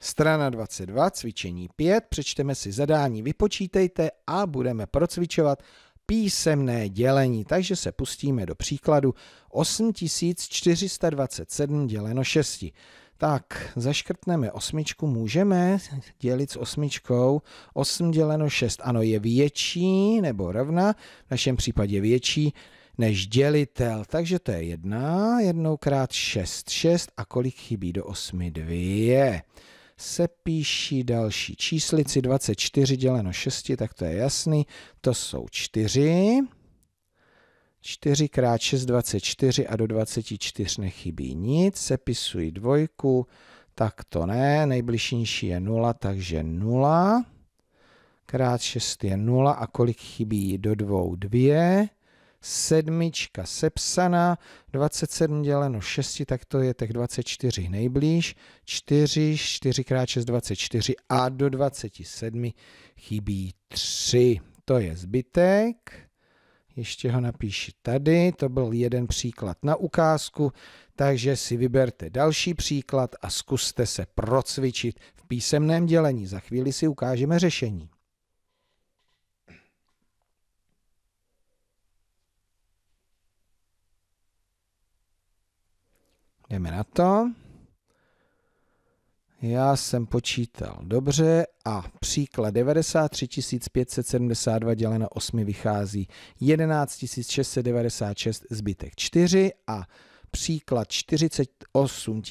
Strana 22, cvičení 5, přečteme si zadání, vypočítejte a budeme procvičovat písemné dělení. Takže se pustíme do příkladu 8427 děleno 6. Tak, zaškrtneme osmičku, můžeme dělit s osmičkou. 8 děleno 6, ano, je větší nebo rovna, v našem případě větší než dělitel. Takže to je 1, 1 krát 6, 6 a kolik chybí do 8, 2 se píší další číslici 24 děleno 6, tak to je jasný, to jsou 4. 4 krát 6, 24 a do 24 nechybí nic, sepisuji dvojku, tak to ne, nejbližší je 0, takže 0, krát 6 je 0 a kolik chybí do 2, 2, sedmička sepsaná, 27 děleno 6, tak to je těch 24 nejblíž, 4, 4 x 6, 24 a do 27 chybí 3. To je zbytek. Ještě ho napíši tady, to byl jeden příklad na ukázku, takže si vyberte další příklad a zkuste se procvičit v písemném dělení. Za chvíli si ukážeme řešení. Jdeme na to. Já jsem počítal dobře a příklad 93 572 děleno 8 vychází 11 696 zbytek 4 a příklad 48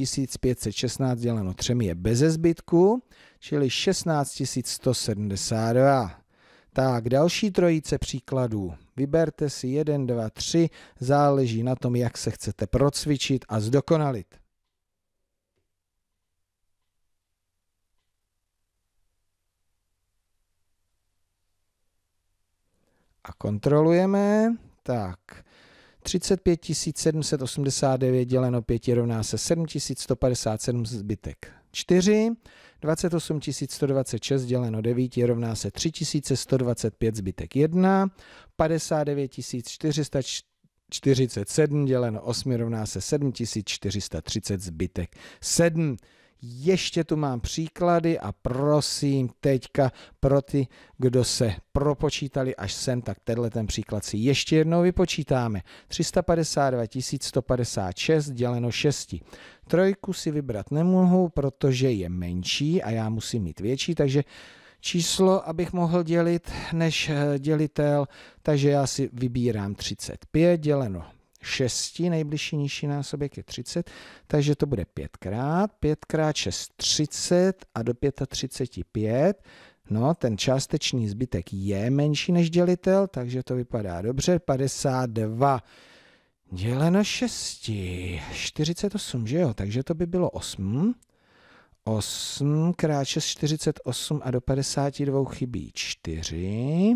516 děleno 3 je bez zbytku, čili 16 172. Tak, další trojice příkladů. Vyberte si jeden, dva, tři, záleží na tom, jak se chcete procvičit a zdokonalit. A kontrolujeme. Tak, 35 789 děleno 5 rovná se 7157 zbytek 4. 28 126 děleno 9 je rovná se 3125 zbytek 1, 59 447 děleno 8 rovná se 7430 zbytek 7. Ještě tu mám příklady a prosím teďka pro ty, kdo se propočítali až sem, tak tenhle ten příklad si ještě jednou vypočítáme. 352 156 děleno 6. Trojku si vybrat nemohu, protože je menší a já musím mít větší, takže číslo, abych mohl dělit než eh, dělitel, takže já si vybírám 35 děleno 6, nejbližší nižší násobek je 30, takže to bude 5x, 5x 6, 30 a do 35 No, ten částečný zbytek je menší než dělitel, takže to vypadá dobře. 52 děleno 6, 48, že jo? Takže to by bylo 8. 8 x 6, 48 a do 52 chybí 4.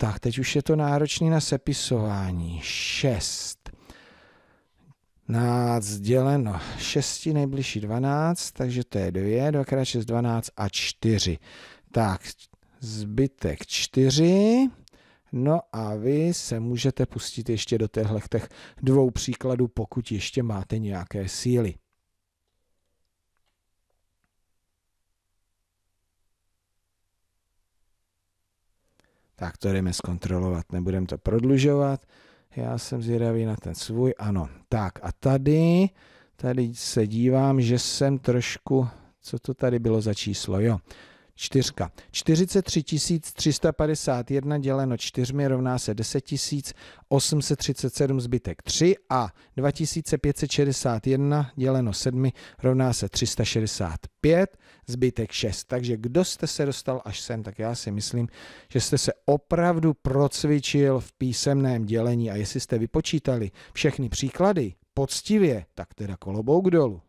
Tak, teď už je to náročné na sepisování. 6. 12 děleno 6, nejbližší 12, takže to je 2, 2 x 6, 12 a 4. Tak, zbytek 4. No a vy se můžete pustit ještě do těchto dvou příkladů, pokud ještě máte nějaké síly. tak to jdeme zkontrolovat, nebudem to prodlužovat. Já jsem zvědavý na ten svůj, ano. Tak a tady, tady se dívám, že jsem trošku, co to tady bylo za číslo, jo. Čtyřka. 43 351 děleno čtyřmi rovná se 10 837 zbytek 3 a 2561 děleno 7 rovná se 365 zbytek 6. Takže kdo jste se dostal až sem, tak já si myslím, že jste se opravdu procvičil v písemném dělení a jestli jste vypočítali všechny příklady poctivě, tak teda kolobouk dolů.